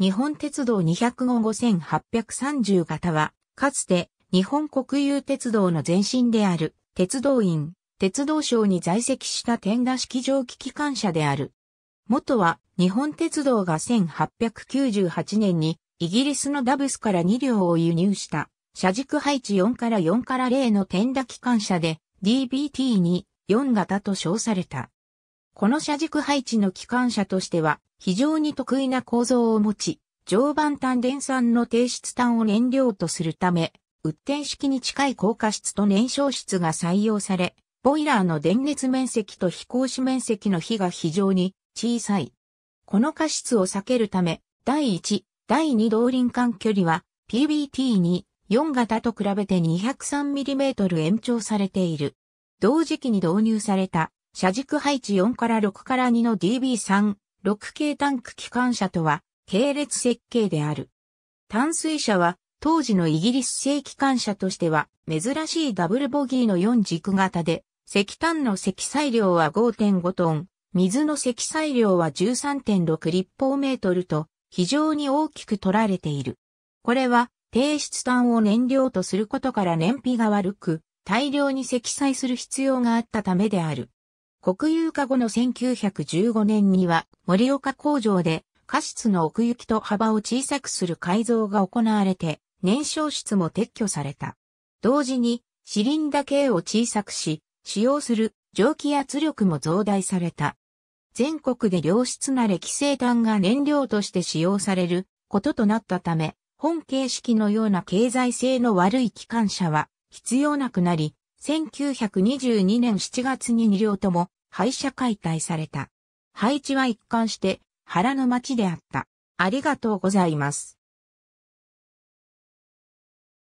日本鉄道2 0 5 5830型は、かつて日本国有鉄道の前身である鉄道院、鉄道省に在籍した天田式蒸気機関車である。元は日本鉄道が1898年にイギリスのダブスから2両を輸入した車軸配置4から4から0の天田機関車で DBT に4型と称された。この車軸配置の機関車としては非常に得意な構造を持ち、常磐炭電酸の低質炭を燃料とするため、鬱転式に近い高架質と燃焼質が採用され、ボイラーの電熱面積と非行子面積の比が非常に小さい。この過失を避けるため、第1、第2動輪間距離は PBT24 型と比べて 203mm 延長されている。同時期に導入された、車軸配置4から6から2の DB3 6系タンク機関車とは、系列設計である。淡水車は、当時のイギリス製機関車としては、珍しいダブルボギーの4軸型で、石炭の積載量は5.5トン、水の積載量は13.6立方メートルと、非常に大きく取られている。これは、低質炭を燃料とすることから燃費が悪く、大量に積載する必要があったためである。国有化後の1915年には盛岡工場で過失の奥行きと幅を小さくする改造が行われて燃焼室も撤去された。同時にシリンダ系を小さくし使用する蒸気圧力も増大された。全国で良質な歴生炭が燃料として使用されることとなったため、本形式のような経済性の悪い機関車は必要なくなり、1922年7月に2両とも廃車解体された。配置は一貫して原の町であった。ありがとうございます。